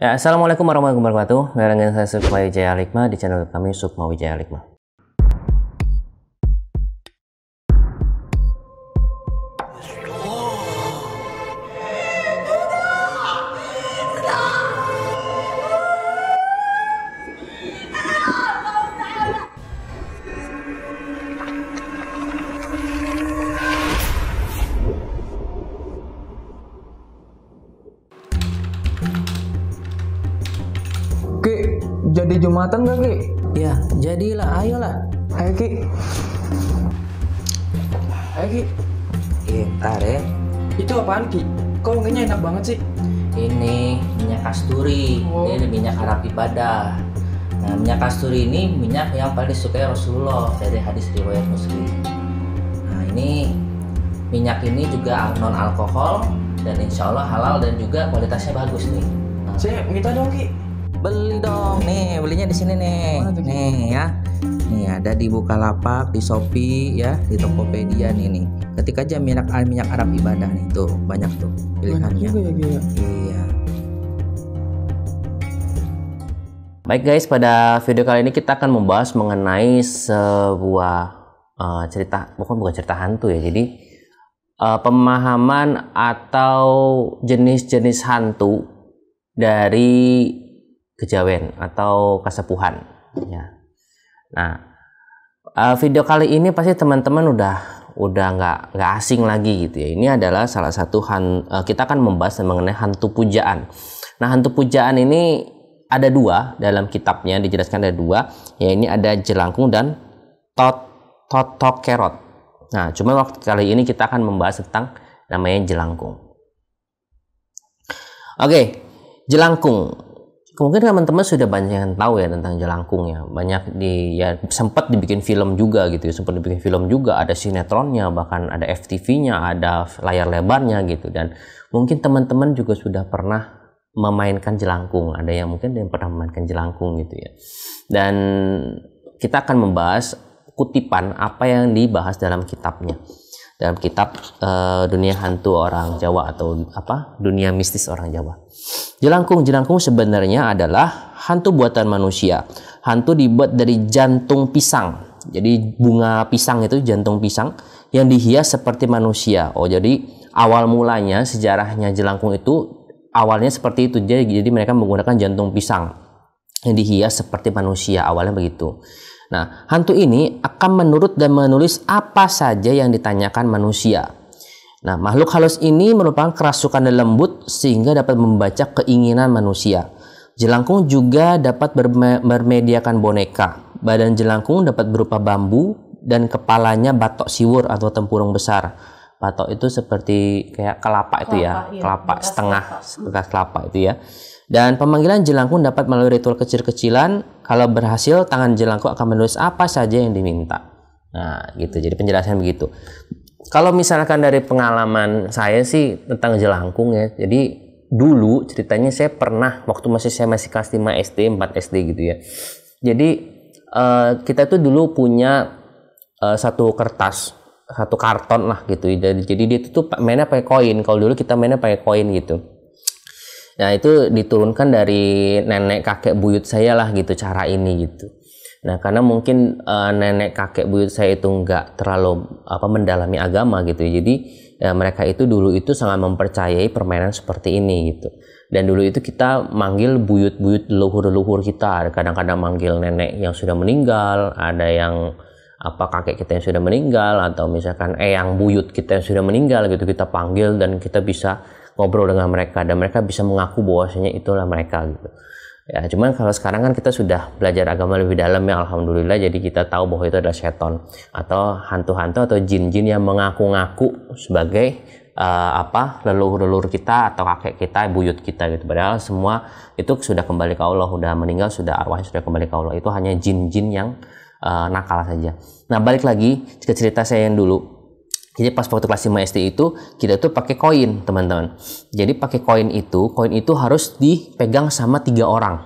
Ya, Assalamualaikum warahmatullahi wabarakatuh. Dengan saya Sukma Wijaya Alikma di channel kami Sukma Wijaya Alikma. ayo ki ayo ki iya ntar ya itu apaan ki kok wanginya enak banget sih ini minyak kasturi oh. ini minyak harap ibadah nah minyak kasturi ini minyak yang paling disukai Rasulullah dari hadis riwayat Muslim nah ini minyak ini juga non alkohol dan insya Allah halal dan juga kualitasnya bagus nih nah. saya minta dong ki beli dong nih belinya di sini nih nih ya nih ada di Bukalapak, di Shopee ya, di Tokopedia nih nih. Ketika aja minyak minyak Arab ibadah nih tuh banyak tuh pilihannya. Ya, ya? Iya. Baik guys, pada video kali ini kita akan membahas mengenai sebuah uh, cerita, bukan bukan cerita hantu ya. Jadi uh, pemahaman atau jenis-jenis hantu dari kejawen atau kasepuhan ya. Nah, uh, video kali ini pasti teman-teman udah udah nggak nggak asing lagi gitu ya. Ini adalah salah satu han, uh, kita akan membahas mengenai hantu pujaan. Nah, hantu pujaan ini ada dua dalam kitabnya dijelaskan ada dua. Ya ini ada jelangkung dan tot totok kerot. Nah, cuma waktu kali ini kita akan membahas tentang namanya jelangkung. Oke, jelangkung mungkin teman-teman sudah banyak yang tahu ya tentang Jelangkung ya banyak di ya sempat dibikin film juga gitu ya sempat dibikin film juga ada sinetronnya bahkan ada FTV-nya ada layar lebarnya gitu dan mungkin teman-teman juga sudah pernah memainkan jelangkung ada yang mungkin ada yang pernah memainkan jelangkung gitu ya dan kita akan membahas kutipan apa yang dibahas dalam kitabnya dalam kitab uh, dunia hantu orang Jawa atau apa dunia mistis orang Jawa. Jelangkung jelangkung sebenarnya adalah hantu buatan manusia. Hantu dibuat dari jantung pisang. Jadi bunga pisang itu jantung pisang yang dihias seperti manusia. Oh jadi awal mulanya sejarahnya jelangkung itu awalnya seperti itu jadi jadi mereka menggunakan jantung pisang yang dihias seperti manusia awalnya begitu. Nah, hantu ini akan menurut dan menulis apa saja yang ditanyakan manusia. Nah, makhluk halus ini merupakan kerasukan dan lembut sehingga dapat membaca keinginan manusia. Jelangkung juga dapat bermediakan boneka. Badan jelangkung dapat berupa bambu dan kepalanya batok siwur atau tempurung besar. Batok itu seperti kayak kelapa, kelapa itu ya, iya, kelapa setengah kelapa. bekas kelapa itu ya. Dan pemanggilan jelangkung dapat melalui ritual kecil-kecilan. Kalau berhasil, tangan jelangkung akan menulis apa saja yang diminta. Nah, gitu. Jadi penjelasan begitu. Kalau misalkan dari pengalaman saya sih tentang jelangkung ya. Jadi dulu ceritanya saya pernah waktu masih saya masih kelas 5 SD, 4 SD gitu ya. Jadi uh, kita tuh dulu punya uh, satu kertas satu karton lah gitu jadi dia tuh mainnya pakai koin kalau dulu kita mainnya pakai koin gitu Nah itu diturunkan dari nenek kakek buyut saya lah gitu cara ini gitu. Nah karena mungkin uh, nenek kakek buyut saya itu nggak terlalu apa mendalami agama gitu, jadi ya, mereka itu dulu itu sangat mempercayai permainan seperti ini gitu. Dan dulu itu kita manggil buyut-buyut leluhur-leluhur kita, kadang-kadang manggil nenek yang sudah meninggal, ada yang apa kakek kita yang sudah meninggal atau misalkan eyang buyut kita yang sudah meninggal gitu kita panggil dan kita bisa ngobrol dengan mereka dan mereka bisa mengaku bahwasanya itulah mereka gitu ya cuman kalau sekarang kan kita sudah belajar agama lebih dalam ya alhamdulillah jadi kita tahu bahwa itu adalah seton atau hantu-hantu atau jin-jin yang mengaku-ngaku sebagai uh, apa leluhur-leluhur kita atau kakek kita buyut kita gitu padahal semua itu sudah kembali ke Allah sudah meninggal sudah arwahnya sudah kembali ke Allah itu hanya jin-jin yang uh, nakal saja nah balik lagi ke cerita saya yang dulu jadi pas waktu kelas 5 SD itu kita tuh pakai koin teman-teman. Jadi pakai koin itu, koin itu harus dipegang sama tiga orang.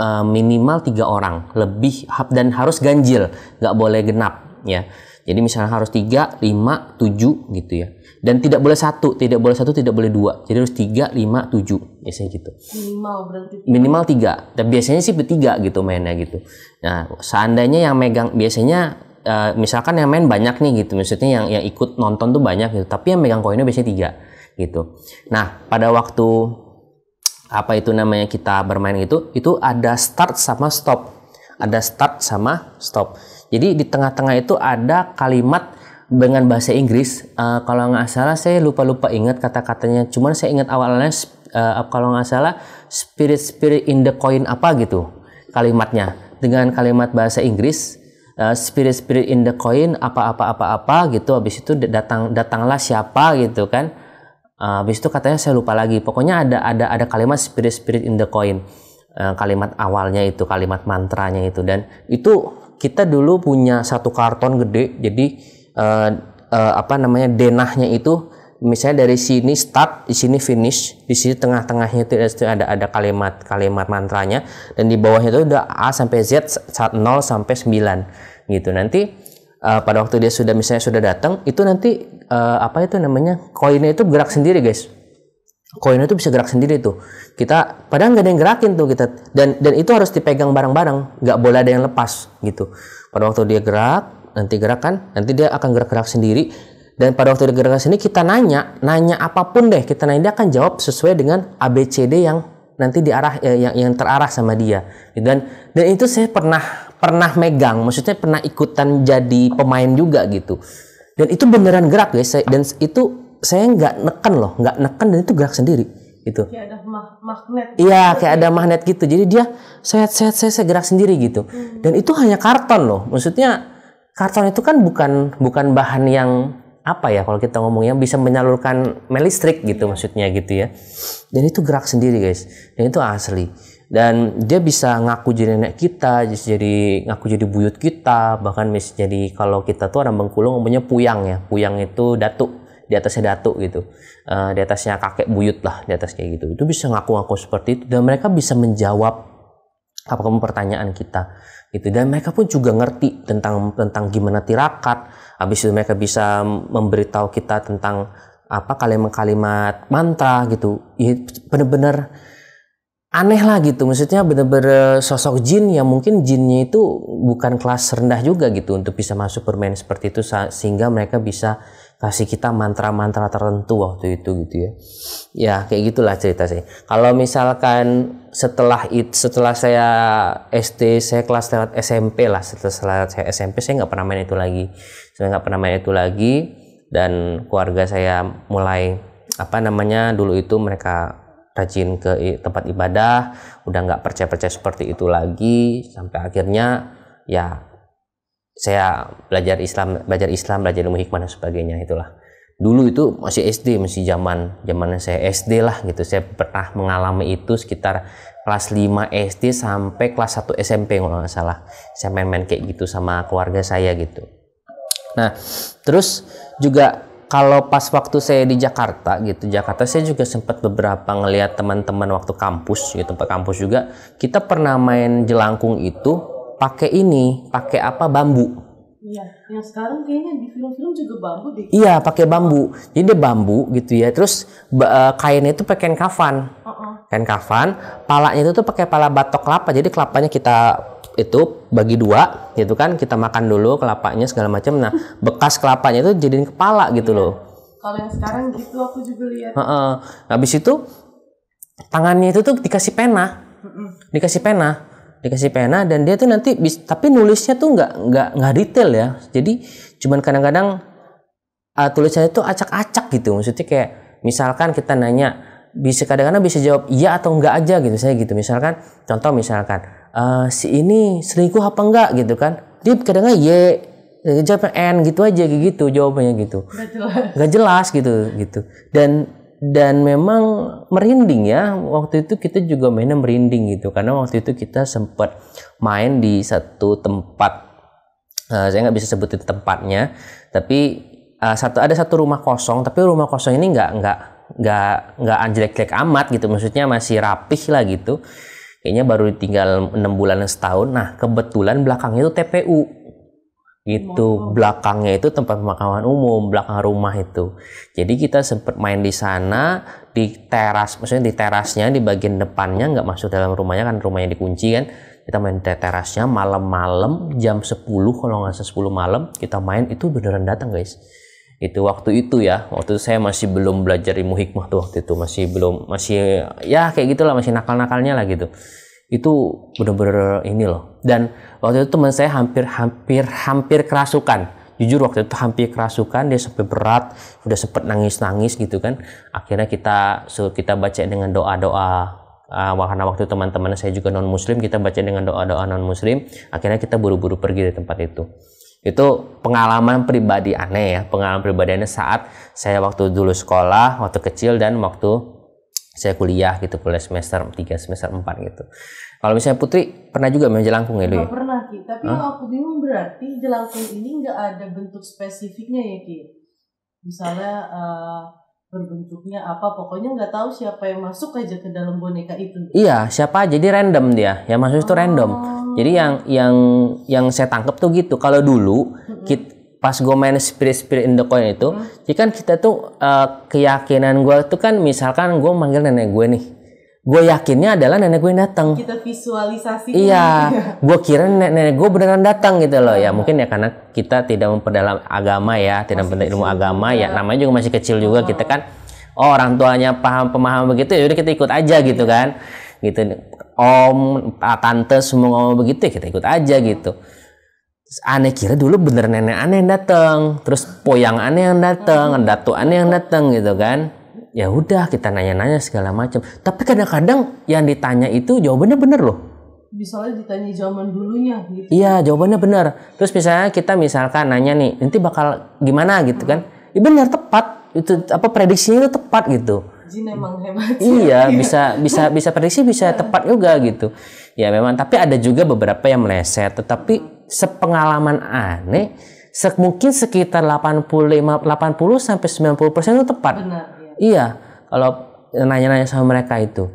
Eh, minimal tiga orang lebih dan harus ganjil nggak boleh genap ya jadi misalnya harus tiga lima tujuh gitu ya dan tidak boleh satu tidak boleh satu tidak boleh dua jadi harus tiga lima tujuh biasanya gitu minimal berarti minimal tiga dan biasanya sih bertiga gitu mainnya gitu nah seandainya yang megang biasanya Eh, misalkan yang main banyak nih gitu maksudnya yang yang ikut nonton tuh banyak gitu tapi yang megang koinnya biasanya tiga gitu nah pada waktu apa itu namanya kita bermain itu, itu ada start sama stop ada start sama stop jadi di tengah-tengah itu ada kalimat dengan bahasa Inggris uh, kalau nggak salah saya lupa-lupa ingat kata-katanya cuman saya ingat awalnya uh, kalau nggak salah spirit spirit in the coin apa gitu kalimatnya dengan kalimat bahasa Inggris Eh, spirit-spirit in the coin apa-apa-apa-apa gitu habis itu datang datanglah siapa gitu kan uh, habis itu katanya saya lupa lagi pokoknya ada ada ada kalimat spirit-spirit in the coin uh, kalimat awalnya itu kalimat mantranya itu dan itu kita dulu punya satu karton gede jadi uh, uh, apa namanya denahnya itu misalnya dari sini start, di sini finish, di sini tengah-tengahnya itu ada ada kalimat kalimat mantranya dan di bawahnya itu udah A sampai Z 0 sampai 9 gitu. Nanti uh, pada waktu dia sudah misalnya sudah datang, itu nanti uh, apa itu namanya? koinnya itu gerak sendiri, guys. Koinnya itu bisa gerak sendiri tuh. Kita padahal nggak ada yang gerakin tuh kita dan dan itu harus dipegang bareng-bareng, nggak boleh ada yang lepas gitu. Pada waktu dia gerak, nanti gerakan, nanti dia akan gerak-gerak sendiri dan pada waktu digerakkan sini kita nanya, nanya apapun deh, kita nanya dia akan jawab sesuai dengan ABCD yang nanti diarah eh, yang yang terarah sama dia. Dan dan itu saya pernah pernah megang, maksudnya pernah ikutan jadi pemain juga gitu. Dan itu beneran gerak guys, saya, dan itu saya nggak neken loh, nggak neken dan itu gerak sendiri gitu. Kayak ma Iya, kayak ada magnet gitu. Jadi dia saya saya saya, saya gerak sendiri gitu. Hmm. Dan itu hanya karton loh. Maksudnya karton itu kan bukan bukan bahan yang apa ya kalau kita ngomongnya bisa menyalurkan listrik gitu maksudnya gitu ya dan itu gerak sendiri guys dan itu asli dan dia bisa ngaku jadi nenek kita jadi ngaku jadi buyut kita bahkan misalnya jadi kalau kita tuh orang Bengkulu ngomongnya puyang ya puyang itu datuk di atasnya datuk gitu uh, di atasnya kakek buyut lah di atas kayak gitu itu bisa ngaku-ngaku seperti itu dan mereka bisa menjawab apa apapun pertanyaan kita itu dan mereka pun juga ngerti tentang tentang gimana tirakat habis itu mereka bisa memberitahu kita tentang apa kalimat-kalimat mantra gitu ya, bener-bener aneh lah gitu maksudnya bener-bener sosok jin yang mungkin jinnya itu bukan kelas rendah juga gitu untuk bisa masuk bermain seperti itu sehingga mereka bisa kasih kita mantra-mantra tertentu waktu itu gitu ya ya kayak gitulah cerita saya kalau misalkan setelah it, setelah saya SD saya kelas lewat SMP lah setelah saya SMP saya nggak pernah main itu lagi saya nggak pernah main itu lagi dan keluarga saya mulai apa namanya dulu itu mereka rajin ke tempat ibadah udah nggak percaya percaya seperti itu lagi sampai akhirnya ya saya belajar Islam belajar Islam belajar ilmu hikmah dan sebagainya itulah dulu itu masih SD masih zaman zamannya saya SD lah gitu saya pernah mengalami itu sekitar kelas 5 SD sampai kelas 1 SMP kalau nggak salah saya main-main kayak gitu sama keluarga saya gitu nah terus juga kalau pas waktu saya di Jakarta gitu Jakarta saya juga sempat beberapa ngelihat teman-teman waktu kampus gitu tempat kampus juga kita pernah main jelangkung itu pakai ini, pakai apa bambu. Iya, yang sekarang kayaknya di film-film juga bambu deh. Iya, pakai bambu. Jadi dia bambu gitu ya. Terus eh, kainnya itu pakai kain kafan. Uh -uh. Kain kafan, palanya itu tuh pakai pala batok kelapa. Jadi kelapanya kita itu bagi dua gitu kan kita makan dulu kelapanya segala macam nah bekas kelapanya itu jadiin kepala gitu iya. loh kalau yang sekarang gitu aku juga lihat uh-uh. habis itu tangannya itu tuh dikasih pena uh -uh. dikasih pena dikasih pena dan dia tuh nanti bis, tapi nulisnya tuh nggak nggak nggak detail ya jadi cuman kadang-kadang uh, tulisannya tuh acak-acak gitu maksudnya kayak misalkan kita nanya bisa kadang-kadang bisa jawab iya atau enggak aja gitu saya gitu misalkan contoh misalkan uh, si ini selingkuh apa enggak gitu kan dia kadang-kadang ye jawabnya n gitu aja gitu jawabannya gitu nggak jelas. jelas gitu gitu dan dan memang merinding ya waktu itu kita juga mainnya merinding gitu karena waktu itu kita sempat main di satu tempat uh, saya nggak bisa sebutin tempatnya tapi uh, satu ada satu rumah kosong tapi rumah kosong ini nggak nggak nggak nggak anjlek-jelek amat gitu maksudnya masih rapih lah gitu kayaknya baru tinggal enam bulan setahun nah kebetulan belakangnya itu TPU itu wow. belakangnya itu tempat pemakaman umum belakang rumah itu jadi kita sempat main di sana di teras maksudnya di terasnya di bagian depannya nggak masuk dalam rumahnya kan rumahnya dikunci kan kita main di terasnya malam-malam jam 10 kalau nggak sepuluh 10 malam kita main itu beneran datang guys itu waktu itu ya waktu itu saya masih belum belajar ilmu hikmah tuh waktu itu masih belum masih ya kayak gitulah masih nakal-nakalnya lah gitu itu bener-bener ini loh dan waktu itu teman saya hampir hampir hampir kerasukan jujur waktu itu hampir kerasukan dia sampai berat udah sempet nangis nangis gitu kan akhirnya kita kita baca dengan doa doa uh, karena waktu teman-teman saya juga non muslim kita baca dengan doa doa non muslim akhirnya kita buru-buru pergi dari tempat itu itu pengalaman pribadi aneh ya pengalaman pribadi aneh saat saya waktu dulu sekolah waktu kecil dan waktu saya kuliah gitu kuliah semester 3 semester 4 gitu kalau misalnya Putri pernah juga main jelangkung ya Lu pernah Ki tapi huh? aku bingung berarti jelangkung ini nggak ada bentuk spesifiknya ya Ki misalnya uh, berbentuknya apa pokoknya nggak tahu siapa yang masuk aja ke dalam boneka itu iya siapa jadi random dia yang masuk oh. itu random oh. jadi yang yang yang saya tangkep tuh gitu kalau dulu kita, pas gue main spirit spirit in the coin itu, hmm. jadi kan kita tuh uh, keyakinan gue tuh kan misalkan gue manggil nenek gue nih, gue yakinnya adalah nenek gue yang datang. Kita visualisasi. Iya, gue kira nenek, nenek gue beneran datang gitu loh. Ya hmm. mungkin ya karena kita tidak memperdalam agama ya, tidak memperdalam ilmu agama ya. ya. Namanya juga masih kecil juga oh. kita kan. Oh orang tuanya paham pemahaman begitu ya udah kita ikut aja iya. gitu kan. Gitu om, tante semua ngomong begitu ya kita ikut aja gitu aneh kira dulu bener nenek aneh yang datang terus poyang aneh yang datang hmm. datu aneh yang datang gitu kan ya udah kita nanya-nanya segala macam tapi kadang-kadang yang ditanya itu jawabannya bener loh misalnya ditanya zaman dulunya gitu iya jawabannya bener terus misalnya kita misalkan nanya nih nanti bakal gimana gitu kan ya bener tepat itu apa prediksinya itu tepat gitu jin emang hebat. Iya, bisa bisa bisa prediksi bisa tepat juga gitu. Ya memang tapi ada juga beberapa yang meleset, tetapi sepengalaman aneh se mungkin sekitar 85 80 sampai 90 persen itu tepat. Benar, ya. Iya, kalau nanya-nanya sama mereka itu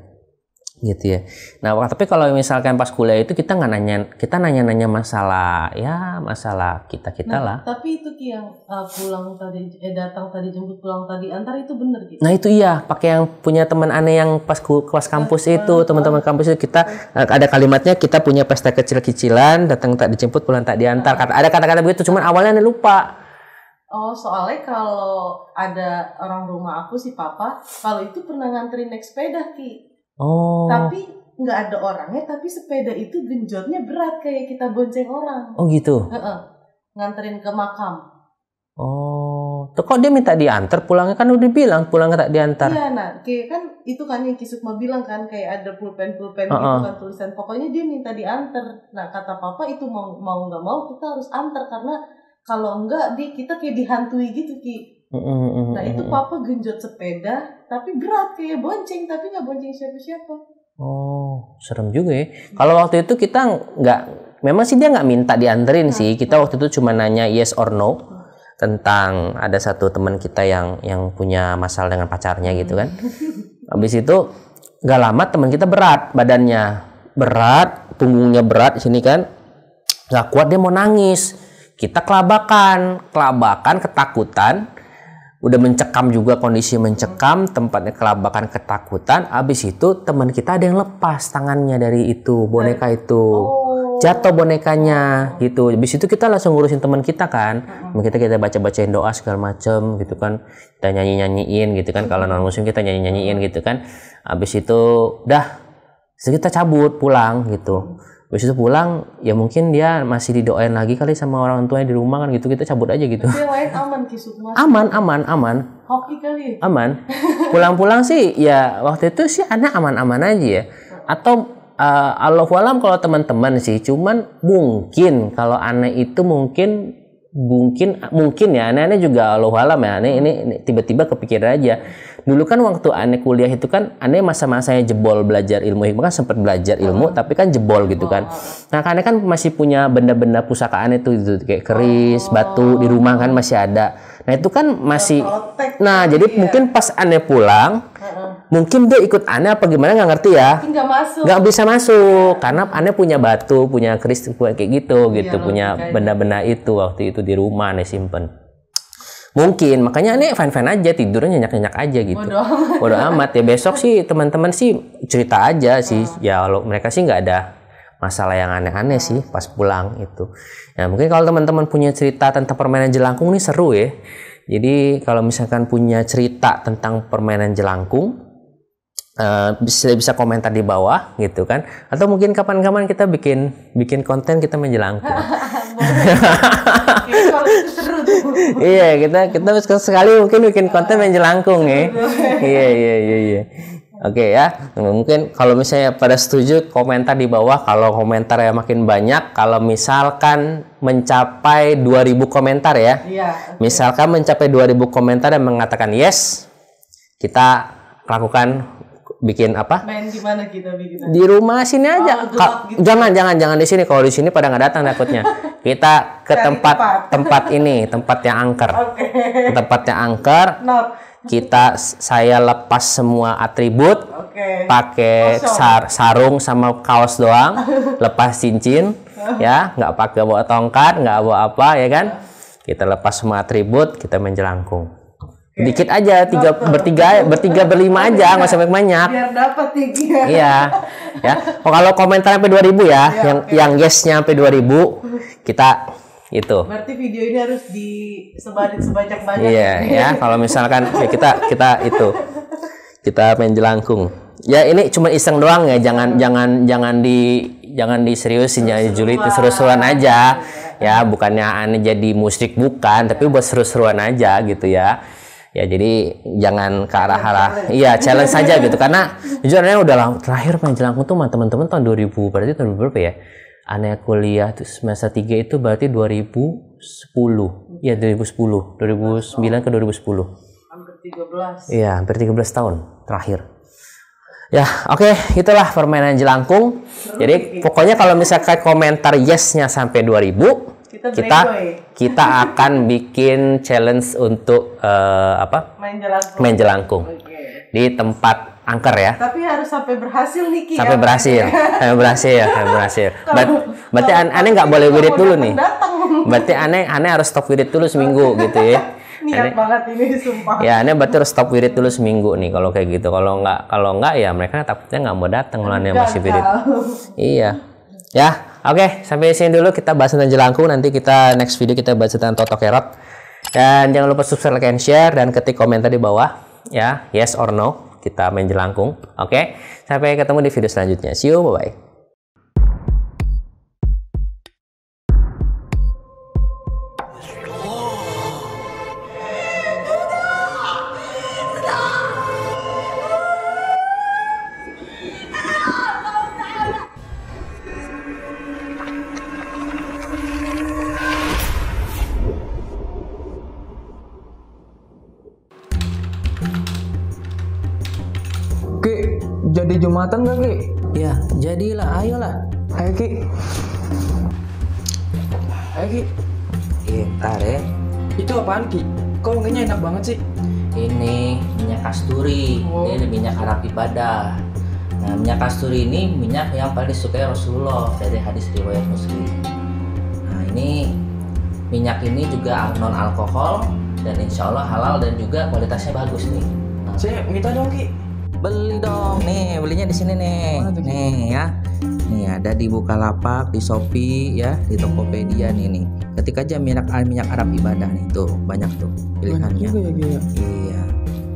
gitu ya. Nah, tapi kalau misalkan pas kuliah itu kita nggak nanya, kita nanya-nanya masalah ya masalah kita kita nah, lah. Tapi itu yang uh, pulang tadi, eh, datang tadi jemput pulang tadi antar itu bener gitu. Nah itu iya, pakai yang punya teman aneh yang pas kelas iya, kampus nah, itu teman-teman kampus itu kita nah. ada kalimatnya kita punya pesta kecil-kecilan datang tak dijemput pulang tak diantar. Nah. Oh. Kata, ada kata-kata begitu, cuman awalnya lupa. Oh, soalnya kalau ada orang rumah aku si papa, kalau itu pernah nganterin naik sepeda ki. Oh. Tapi nggak ada orangnya, tapi sepeda itu genjotnya berat kayak kita bonceng orang. Oh gitu. He -he. Nganterin ke makam. Oh, tuh kok dia minta diantar pulangnya kan udah bilang pulang tak diantar. Iya, nah, kayak kan itu kan yang Kisukma bilang kan kayak ada pulpen pulpen uh -uh. gitu kan tulisan. Pokoknya dia minta diantar. Nah kata papa itu mau mau nggak mau kita harus antar karena kalau enggak dia kita kayak dihantui gitu ki Nah itu papa genjot sepeda tapi berat kayak bonceng tapi nggak bonceng siapa-siapa. Oh serem juga ya. Kalau waktu itu kita nggak, memang sih dia nggak minta dianterin nah, sih. Kita nah. waktu itu cuma nanya yes or no nah. tentang ada satu teman kita yang yang punya masalah dengan pacarnya gitu kan. Habis itu nggak lama teman kita berat badannya berat punggungnya berat di sini kan nggak kuat dia mau nangis kita kelabakan kelabakan ketakutan udah mencekam juga kondisi mencekam tempatnya kelabakan ketakutan abis itu teman kita ada yang lepas tangannya dari itu boneka itu oh. jatuh bonekanya gitu abis itu kita langsung ngurusin teman kita kan teman kita kita baca bacain doa segala macem gitu kan kita nyanyi nyanyiin gitu kan kalau non musim kita nyanyi nyanyiin gitu kan abis itu dah kita cabut pulang gitu Terus itu pulang, ya mungkin dia masih didoain lagi kali sama orang tuanya di rumah kan gitu kita cabut aja gitu. Tapi yang lain aman kisuh Aman, aman, aman. Hoki kali. Aman. Pulang-pulang sih ya waktu itu sih anak aman-aman aja ya. Atau uh, eh, Allah walam kalau teman-teman sih, cuman mungkin kalau anak itu mungkin mungkin mungkin ya aneh-aneh juga Allah walam ya aneh ini tiba-tiba kepikiran aja dulu kan waktu aneh kuliah itu kan aneh masa-masanya jebol belajar ilmu hikmah kan sempat belajar ilmu uh-huh. tapi kan jebol gitu kan. Nah, karena kan masih punya benda-benda pusakaan itu, itu kayak keris, oh. batu di rumah kan masih ada. Nah, itu kan masih Nah, jadi iya. mungkin pas aneh pulang mungkin dia ikut aneh apa gimana nggak ngerti ya nggak bisa masuk karena aneh punya batu punya keris kayak gitu gitu iya, punya benda-benda itu waktu itu di rumah aneh simpen Mungkin, makanya ini fan-fan aja tidurnya nyenyak-nyenyak aja gitu. bodo amat. ya. Besok sih teman-teman sih cerita aja sih. Hmm. Ya kalau mereka sih nggak ada masalah yang aneh-aneh sih pas pulang itu. Ya mungkin kalau teman-teman punya cerita tentang permainan jelangkung ini seru ya. Jadi kalau misalkan punya cerita tentang permainan jelangkung uh, bisa bisa komentar di bawah gitu kan atau mungkin kapan-kapan kita bikin bikin konten kita menjelangkung iya kita kita sekali mungkin bikin konten yang jelangkung ya iya iya iya iya Oke okay, ya, mungkin kalau misalnya pada setuju komentar di bawah kalau komentar yang makin banyak kalau misalkan mencapai 2000 komentar ya. Iya. Okay. Misalkan mencapai 2000 komentar dan mengatakan yes, kita lakukan bikin apa? di kita bikin? Di rumah sini aja. Oh, gitu. Jangan jangan jangan di sini kalau di sini pada nggak datang takutnya. kita ke Cari tempat tempat. tempat ini tempat yang angker okay. tempat yang angker Not. kita saya lepas semua atribut okay. pakai sar, sarung sama kaos doang lepas cincin ya nggak pakai bawa tongkat nggak bawa apa ya kan kita lepas semua atribut kita menjelangkung okay. dikit aja tiga Not. bertiga bertiga berlima aja iya. nggak sampai banyak iya ya oh, kalau komentar sampai 2000 ya, ya yang okay. yang yesnya sampai 2000 ribu kita itu. Berarti video ini harus disebarin sebanyak banyak. Iya, ya. Kalau misalkan ya kita kita itu kita main jelangkung. Ya ini cuma iseng doang ya, jangan jangan jangan di jangan diseriusin ya Juli itu seru-seruan aja. Ya, bukannya aneh jadi musik bukan, tapi buat seru-seruan aja gitu ya. Ya jadi jangan ke arah arah iya challenge saja gitu karena jujurnya udah terakhir main jelangkung tuh teman-teman tahun 2000 berarti tahun berapa ya? aneh kuliah semester 3 itu berarti 2010 ya 2010 2009 ke 2010 hampir 13 iya hampir 13 tahun terakhir ya oke okay, itulah permainan jelangkung jadi pokoknya kalau misalkan komentar yesnya sampai 2000 kita, kita akan bikin challenge untuk uh, apa main jelangkung, main jelangkung. Okay. di tempat angker ya. Tapi harus sampai berhasil Niki. Sampai ya. berhasil, sampai berhasil, sampai berhasil. Ber berarti an aneh nggak boleh wirid dulu nih. Datang. Berarti aneh aneh harus stop wirid dulu seminggu gitu ya. Niat ane, banget ini sumpah. Ya aneh berarti harus stop wirid dulu seminggu nih kalau kayak gitu. Kalau nggak kalau nggak ya mereka takutnya nggak mau datang kalau aneh masih wirid. Iya. Ya, oke okay, sampai sini dulu kita bahas tentang jelangkung. Nanti kita next video kita bahas tentang toto kerot. Dan jangan lupa subscribe, like, and share dan ketik komentar di bawah ya, yes or no kita main jelangkung. Oke, sampai ketemu di video selanjutnya. See you, bye-bye. jadi Jumatan gak kan, Ki? Ya, jadilah, ayolah. Ayo Ki. Ayo Ki. Iya, ntar ya. Itu apaan Ki? Kok wanginya enak banget sih? Ini minyak kasturi, oh. ini minyak harap ibadah. Nah, minyak kasturi ini minyak yang paling disukai Rasulullah dari hadis riwayat Muslim. Nah, ini minyak ini juga non alkohol dan insya Allah halal dan juga kualitasnya bagus nih. Nah. Saya minta dong Ki, beli dong nih belinya di sini nih oh, gitu. nih ya nih ada di Bukalapak di Shopee ya di Tokopedia nih nih ketika aja minyak eh, minyak Arab ibadah nih tuh banyak tuh pilihannya banyak juga ya, ya? Iya